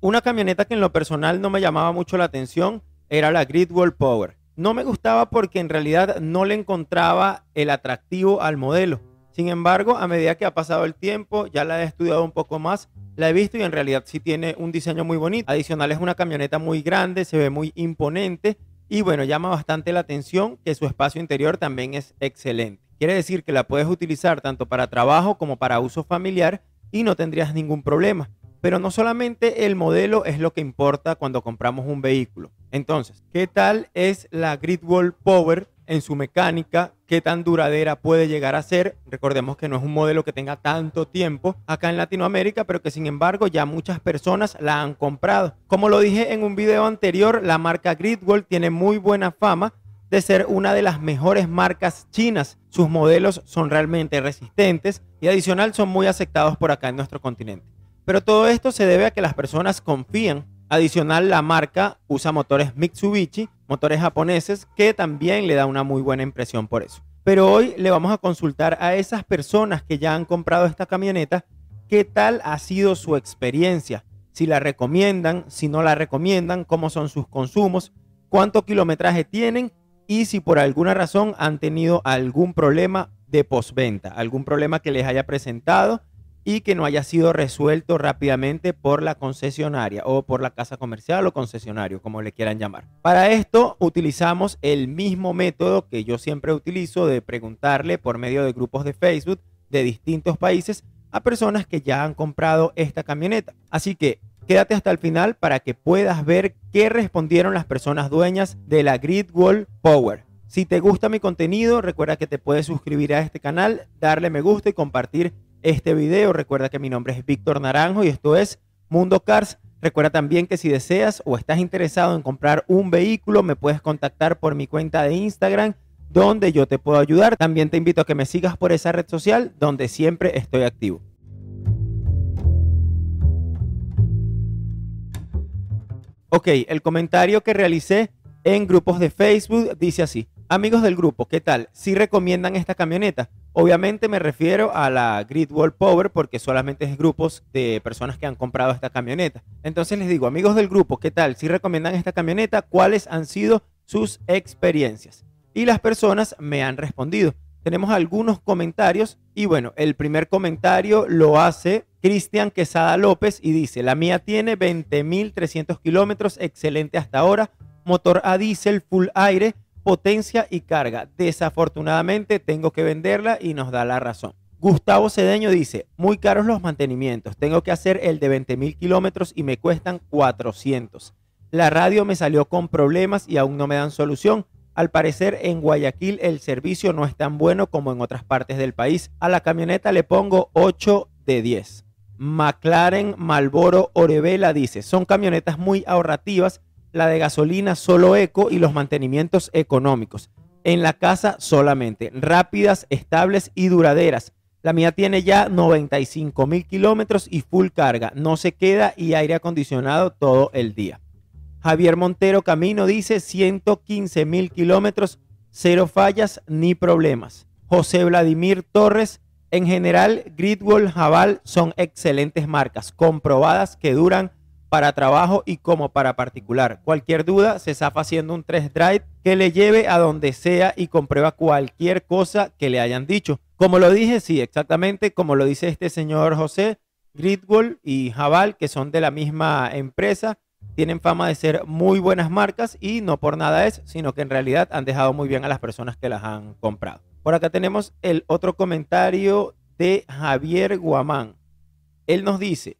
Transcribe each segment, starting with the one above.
Una camioneta que en lo personal no me llamaba mucho la atención era la Great Power. No me gustaba porque en realidad no le encontraba el atractivo al modelo. Sin embargo, a medida que ha pasado el tiempo, ya la he estudiado un poco más, la he visto y en realidad sí tiene un diseño muy bonito. Adicional es una camioneta muy grande, se ve muy imponente y bueno, llama bastante la atención que su espacio interior también es excelente. Quiere decir que la puedes utilizar tanto para trabajo como para uso familiar y no tendrías ningún problema. Pero no solamente el modelo es lo que importa cuando compramos un vehículo. Entonces, ¿qué tal es la Gridwall Power en su mecánica? ¿Qué tan duradera puede llegar a ser? Recordemos que no es un modelo que tenga tanto tiempo acá en Latinoamérica, pero que sin embargo ya muchas personas la han comprado. Como lo dije en un video anterior, la marca Gridwall tiene muy buena fama de ser una de las mejores marcas chinas. Sus modelos son realmente resistentes y adicional son muy aceptados por acá en nuestro continente. Pero todo esto se debe a que las personas confían. Adicional, la marca usa motores Mitsubishi, motores japoneses, que también le da una muy buena impresión por eso. Pero hoy le vamos a consultar a esas personas que ya han comprado esta camioneta qué tal ha sido su experiencia, si la recomiendan, si no la recomiendan, cómo son sus consumos, cuánto kilometraje tienen y si por alguna razón han tenido algún problema de postventa, algún problema que les haya presentado y que no haya sido resuelto rápidamente por la concesionaria o por la casa comercial o concesionario, como le quieran llamar. Para esto utilizamos el mismo método que yo siempre utilizo de preguntarle por medio de grupos de Facebook de distintos países a personas que ya han comprado esta camioneta. Así que quédate hasta el final para que puedas ver qué respondieron las personas dueñas de la Gridwall Power. Si te gusta mi contenido, recuerda que te puedes suscribir a este canal, darle me gusta y compartir este video. Recuerda que mi nombre es Víctor Naranjo y esto es Mundo Cars. Recuerda también que si deseas o estás interesado en comprar un vehículo, me puedes contactar por mi cuenta de Instagram, donde yo te puedo ayudar. También te invito a que me sigas por esa red social, donde siempre estoy activo. Ok, el comentario que realicé en grupos de Facebook dice así. Amigos del grupo, ¿qué tal? ¿Si recomiendan esta camioneta? Obviamente me refiero a la Grid Wall Power porque solamente es grupos de personas que han comprado esta camioneta. Entonces les digo, amigos del grupo, ¿qué tal? Si recomiendan esta camioneta, ¿cuáles han sido sus experiencias? Y las personas me han respondido. Tenemos algunos comentarios y bueno, el primer comentario lo hace Cristian Quesada López y dice, la mía tiene 20.300 kilómetros, excelente hasta ahora, motor a diésel, full aire, potencia y carga. Desafortunadamente tengo que venderla y nos da la razón. Gustavo Cedeño dice, muy caros los mantenimientos, tengo que hacer el de 20.000 kilómetros y me cuestan 400. La radio me salió con problemas y aún no me dan solución. Al parecer en Guayaquil el servicio no es tan bueno como en otras partes del país. A la camioneta le pongo 8 de 10. McLaren Malboro Orevela dice, son camionetas muy ahorrativas la de gasolina solo eco y los mantenimientos económicos. En la casa solamente, rápidas, estables y duraderas. La mía tiene ya 95 mil kilómetros y full carga, no se queda y aire acondicionado todo el día. Javier Montero Camino dice 115 mil kilómetros, cero fallas ni problemas. José Vladimir Torres, en general, Gridwall, Jabal son excelentes marcas, comprobadas que duran para trabajo y como para particular. Cualquier duda se está haciendo un test drive que le lleve a donde sea y comprueba cualquier cosa que le hayan dicho. Como lo dije, sí, exactamente como lo dice este señor José, Gridwall y Jabal, que son de la misma empresa, tienen fama de ser muy buenas marcas y no por nada es, sino que en realidad han dejado muy bien a las personas que las han comprado. Por acá tenemos el otro comentario de Javier Guamán. Él nos dice,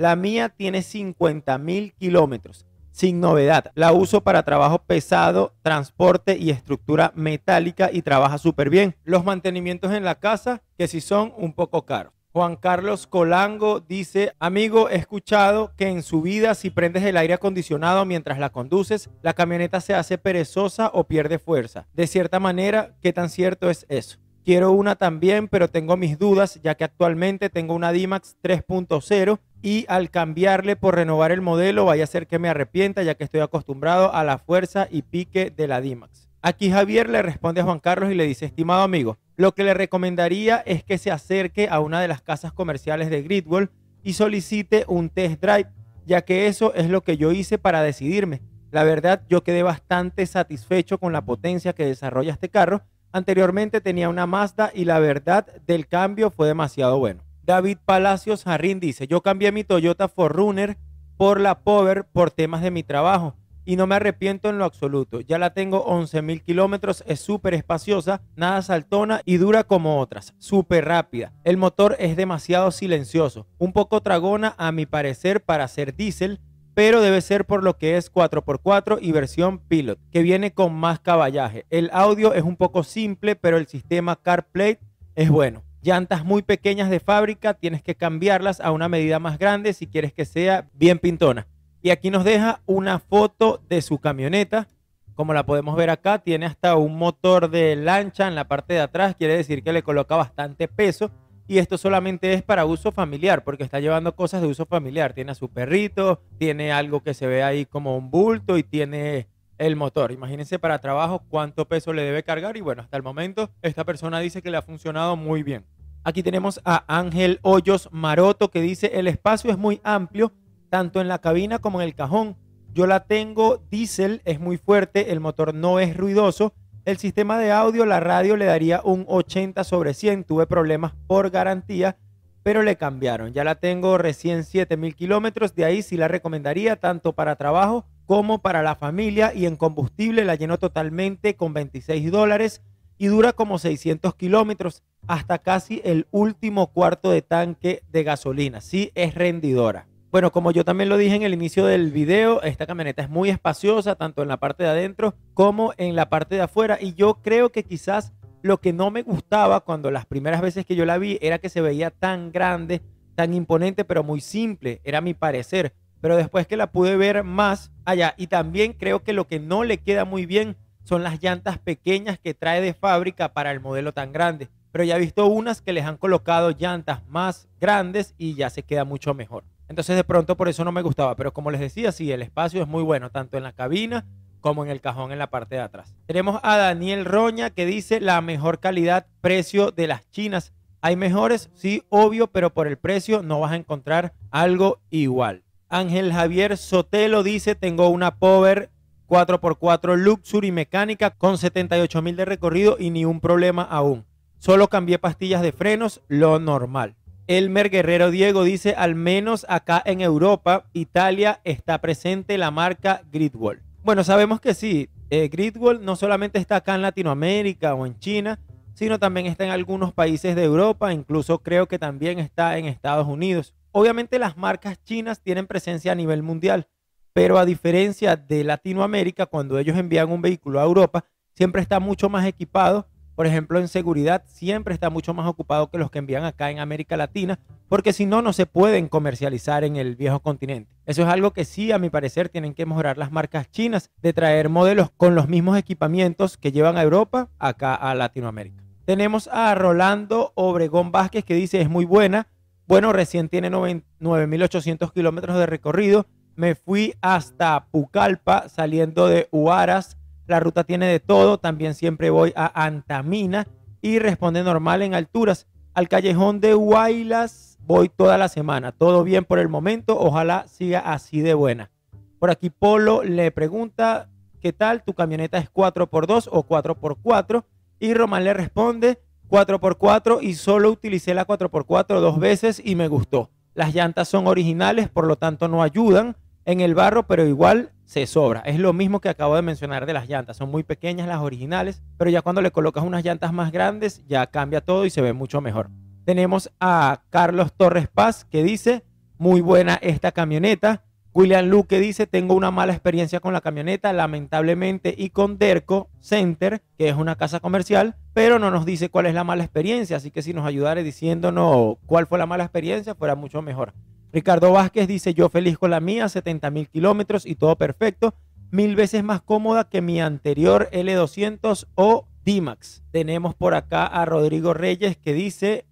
la mía tiene 50.000 kilómetros, sin novedad. La uso para trabajo pesado, transporte y estructura metálica y trabaja súper bien. Los mantenimientos en la casa, que si son un poco caros. Juan Carlos Colango dice, amigo, he escuchado que en su vida si prendes el aire acondicionado mientras la conduces, la camioneta se hace perezosa o pierde fuerza. De cierta manera, ¿qué tan cierto es eso? Quiero una también, pero tengo mis dudas, ya que actualmente tengo una DIMAX 3.0 y al cambiarle por renovar el modelo vaya a ser que me arrepienta ya que estoy acostumbrado a la fuerza y pique de la D-MAX. Aquí Javier le responde a Juan Carlos y le dice, estimado amigo, lo que le recomendaría es que se acerque a una de las casas comerciales de Gridwell y solicite un test drive, ya que eso es lo que yo hice para decidirme. La verdad, yo quedé bastante satisfecho con la potencia que desarrolla este carro. Anteriormente tenía una Mazda y la verdad del cambio fue demasiado bueno. David Palacios Jarrín dice, yo cambié mi Toyota Forerunner por la Power por temas de mi trabajo y no me arrepiento en lo absoluto. Ya la tengo 11.000 kilómetros, es súper espaciosa, nada saltona y dura como otras, súper rápida. El motor es demasiado silencioso, un poco tragona a mi parecer para ser diésel, pero debe ser por lo que es 4x4 y versión pilot, que viene con más caballaje. El audio es un poco simple, pero el sistema CarPlay es bueno. Llantas muy pequeñas de fábrica tienes que cambiarlas a una medida más grande si quieres que sea bien pintona. Y aquí nos deja una foto de su camioneta. Como la podemos ver acá, tiene hasta un motor de lancha en la parte de atrás, quiere decir que le coloca bastante peso. Y esto solamente es para uso familiar, porque está llevando cosas de uso familiar. Tiene a su perrito, tiene algo que se ve ahí como un bulto y tiene el motor. Imagínense para trabajo cuánto peso le debe cargar y bueno, hasta el momento esta persona dice que le ha funcionado muy bien. Aquí tenemos a Ángel Hoyos Maroto que dice el espacio es muy amplio, tanto en la cabina como en el cajón. Yo la tengo diésel, es muy fuerte, el motor no es ruidoso. El sistema de audio, la radio le daría un 80 sobre 100, tuve problemas por garantía, pero le cambiaron. Ya la tengo recién 7000 kilómetros, de ahí sí la recomendaría tanto para trabajo como para la familia y en combustible la llenó totalmente con 26 dólares y dura como 600 kilómetros hasta casi el último cuarto de tanque de gasolina. Sí, es rendidora. Bueno, como yo también lo dije en el inicio del video, esta camioneta es muy espaciosa, tanto en la parte de adentro como en la parte de afuera. Y yo creo que quizás lo que no me gustaba cuando las primeras veces que yo la vi era que se veía tan grande, tan imponente, pero muy simple, era mi parecer pero después que la pude ver más allá, y también creo que lo que no le queda muy bien son las llantas pequeñas que trae de fábrica para el modelo tan grande. Pero ya he visto unas que les han colocado llantas más grandes y ya se queda mucho mejor. Entonces de pronto por eso no me gustaba. Pero como les decía, sí, el espacio es muy bueno, tanto en la cabina como en el cajón en la parte de atrás. Tenemos a Daniel Roña que dice la mejor calidad, precio de las chinas. Hay mejores, sí, obvio, pero por el precio no vas a encontrar algo igual. Ángel Javier Sotelo dice, tengo una Power 4x4 Luxury mecánica con 78.000 mil de recorrido y ni un problema aún. Solo cambié pastillas de frenos, lo normal. Elmer Guerrero Diego dice, al menos acá en Europa, Italia está presente la marca Gridwall. Bueno, sabemos que sí, eh, Gridwall no solamente está acá en Latinoamérica o en China, sino también está en algunos países de Europa, incluso creo que también está en Estados Unidos. Obviamente las marcas chinas tienen presencia a nivel mundial, pero a diferencia de Latinoamérica, cuando ellos envían un vehículo a Europa, siempre está mucho más equipado. Por ejemplo, en seguridad siempre está mucho más ocupado que los que envían acá en América Latina, porque si no, no se pueden comercializar en el viejo continente. Eso es algo que sí, a mi parecer, tienen que mejorar las marcas chinas de traer modelos con los mismos equipamientos que llevan a Europa acá a Latinoamérica. Tenemos a Rolando Obregón Vázquez que dice es muy buena, bueno, recién tiene 9.800 kilómetros de recorrido. Me fui hasta Pucallpa saliendo de Huaras. La ruta tiene de todo. También siempre voy a Antamina y responde normal en alturas. Al callejón de Huaylas voy toda la semana. Todo bien por el momento. Ojalá siga así de buena. Por aquí Polo le pregunta, ¿qué tal? ¿Tu camioneta es 4x2 o 4x4? Y Román le responde, 4x4 y solo utilicé la 4x4 dos veces y me gustó. Las llantas son originales, por lo tanto no ayudan en el barro, pero igual se sobra. Es lo mismo que acabo de mencionar de las llantas. Son muy pequeñas las originales, pero ya cuando le colocas unas llantas más grandes ya cambia todo y se ve mucho mejor. Tenemos a Carlos Torres Paz que dice, muy buena esta camioneta. William Luque dice, tengo una mala experiencia con la camioneta, lamentablemente, y con Derco Center, que es una casa comercial, pero no nos dice cuál es la mala experiencia, así que si nos ayudara diciéndonos cuál fue la mala experiencia, fuera mucho mejor. Ricardo Vázquez dice, yo feliz con la mía, 70 mil kilómetros y todo perfecto, mil veces más cómoda que mi anterior L200 o D-Max. Tenemos por acá a Rodrigo Reyes que dice,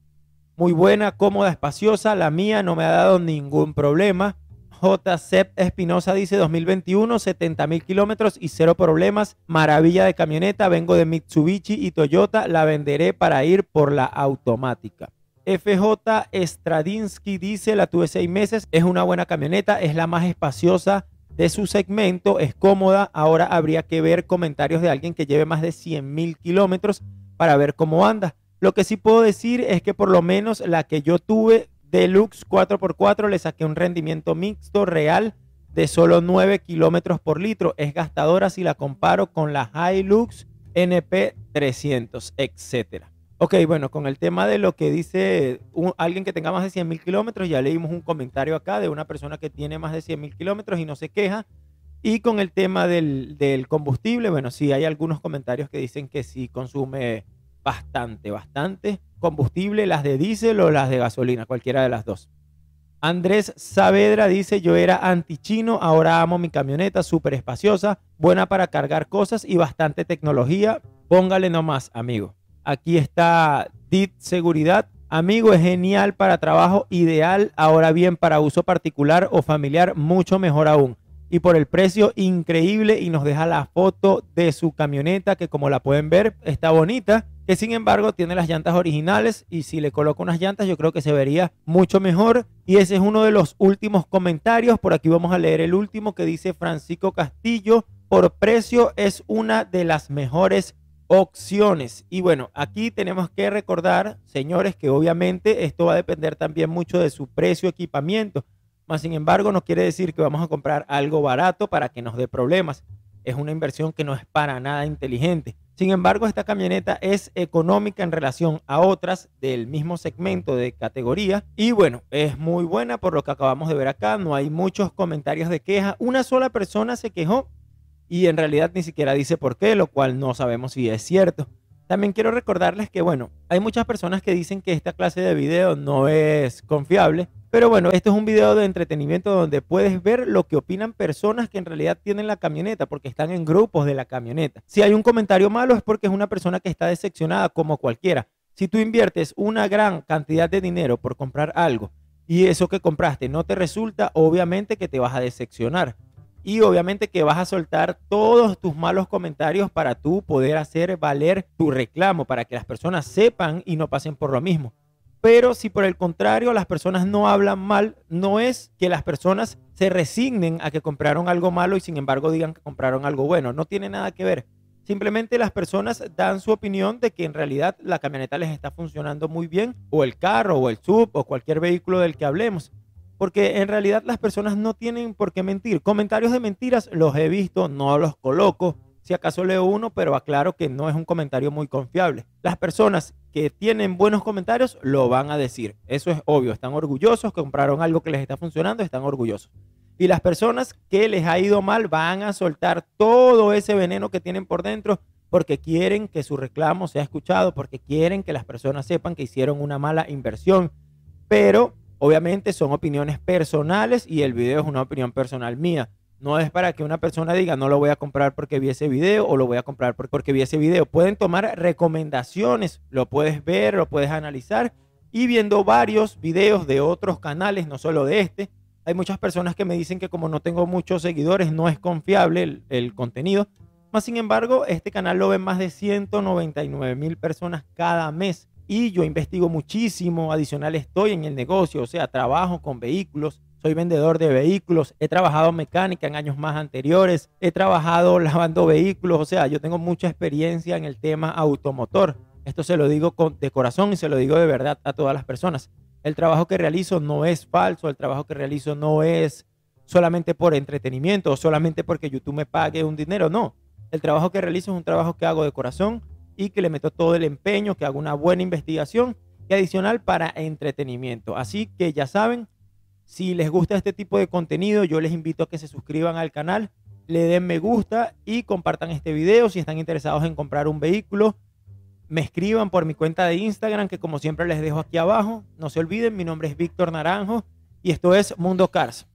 muy buena, cómoda, espaciosa, la mía no me ha dado ningún problema. JCEP Espinosa dice 2021, 70 mil kilómetros y cero problemas. Maravilla de camioneta, vengo de Mitsubishi y Toyota, la venderé para ir por la automática. FJ Stradinsky dice, la tuve seis meses, es una buena camioneta, es la más espaciosa de su segmento, es cómoda. Ahora habría que ver comentarios de alguien que lleve más de 100 mil kilómetros para ver cómo anda. Lo que sí puedo decir es que por lo menos la que yo tuve Deluxe 4x4 le saqué un rendimiento mixto real de solo 9 kilómetros por litro. Es gastadora si la comparo con la Hilux NP300, etc. Ok, bueno, con el tema de lo que dice alguien que tenga más de 100.000 mil kilómetros, ya leímos un comentario acá de una persona que tiene más de 100.000 mil kilómetros y no se queja. Y con el tema del, del combustible, bueno, sí hay algunos comentarios que dicen que sí consume bastante, bastante combustible, las de diésel o las de gasolina, cualquiera de las dos. Andrés Saavedra dice, yo era antichino, ahora amo mi camioneta, súper espaciosa, buena para cargar cosas y bastante tecnología. Póngale nomás, amigo. Aquí está DIT Seguridad. Amigo, es genial para trabajo, ideal, ahora bien para uso particular o familiar, mucho mejor aún. Y por el precio increíble y nos deja la foto de su camioneta que como la pueden ver está bonita que sin embargo tiene las llantas originales y si le coloco unas llantas yo creo que se vería mucho mejor. Y ese es uno de los últimos comentarios, por aquí vamos a leer el último que dice Francisco Castillo, por precio es una de las mejores opciones. Y bueno, aquí tenemos que recordar, señores, que obviamente esto va a depender también mucho de su precio, equipamiento. Más sin embargo, no quiere decir que vamos a comprar algo barato para que nos dé problemas es una inversión que no es para nada inteligente. Sin embargo, esta camioneta es económica en relación a otras del mismo segmento de categoría. Y bueno, es muy buena por lo que acabamos de ver acá. No hay muchos comentarios de queja. Una sola persona se quejó y en realidad ni siquiera dice por qué, lo cual no sabemos si es cierto. También quiero recordarles que, bueno, hay muchas personas que dicen que esta clase de video no es confiable, pero bueno, esto es un video de entretenimiento donde puedes ver lo que opinan personas que en realidad tienen la camioneta, porque están en grupos de la camioneta. Si hay un comentario malo es porque es una persona que está decepcionada como cualquiera. Si tú inviertes una gran cantidad de dinero por comprar algo y eso que compraste no te resulta, obviamente que te vas a decepcionar y obviamente que vas a soltar todos tus malos comentarios para tú poder hacer valer tu reclamo, para que las personas sepan y no pasen por lo mismo. Pero si por el contrario las personas no hablan mal, no es que las personas se resignen a que compraron algo malo y sin embargo digan que compraron algo bueno, no tiene nada que ver. Simplemente las personas dan su opinión de que en realidad la camioneta les está funcionando muy bien, o el carro, o el sub, o cualquier vehículo del que hablemos porque en realidad las personas no tienen por qué mentir. Comentarios de mentiras los he visto, no los coloco. Si acaso leo uno, pero aclaro que no es un comentario muy confiable. Las personas que tienen buenos comentarios lo van a decir. Eso es obvio. Están orgullosos, compraron algo que les está funcionando, están orgullosos. Y las personas que les ha ido mal van a soltar todo ese veneno que tienen por dentro porque quieren que su reclamo sea escuchado, porque quieren que las personas sepan que hicieron una mala inversión. Pero Obviamente son opiniones personales y el video es una opinión personal mía. No es para que una persona diga, no lo voy a comprar porque vi ese video o lo voy a comprar porque vi ese video. Pueden tomar recomendaciones, lo puedes ver, lo puedes analizar. Y viendo varios videos de otros canales, no solo de este, hay muchas personas que me dicen que como no tengo muchos seguidores, no es confiable el, contenido. Más sin embargo, este canal lo ven más de 199 mil personas cada mes y yo investigo muchísimo, adicional estoy en el negocio, o sea, trabajo con vehículos, soy vendedor de vehículos, he trabajado mecánica en años más anteriores, he trabajado lavando vehículos, o sea, yo tengo mucha experiencia en el tema automotor. Esto se lo digo con, de corazón y se lo digo de verdad a todas las personas. El trabajo que realizo no es falso, el trabajo que realizo no es solamente por entretenimiento o solamente porque YouTube me pague un dinero, no. El trabajo que realizo es un trabajo que hago de corazón, y que le meto todo el empeño, que hago una buena investigación y adicional para entretenimiento. Así que ya saben, si les gusta este tipo de contenido, yo les invito a que se suscriban al canal, le den me gusta y compartan este video si están interesados en comprar un vehículo. Me escriban por mi cuenta de Instagram, que como siempre les dejo aquí abajo. No se olviden, mi nombre es Víctor Naranjo y esto es Mundo Cars.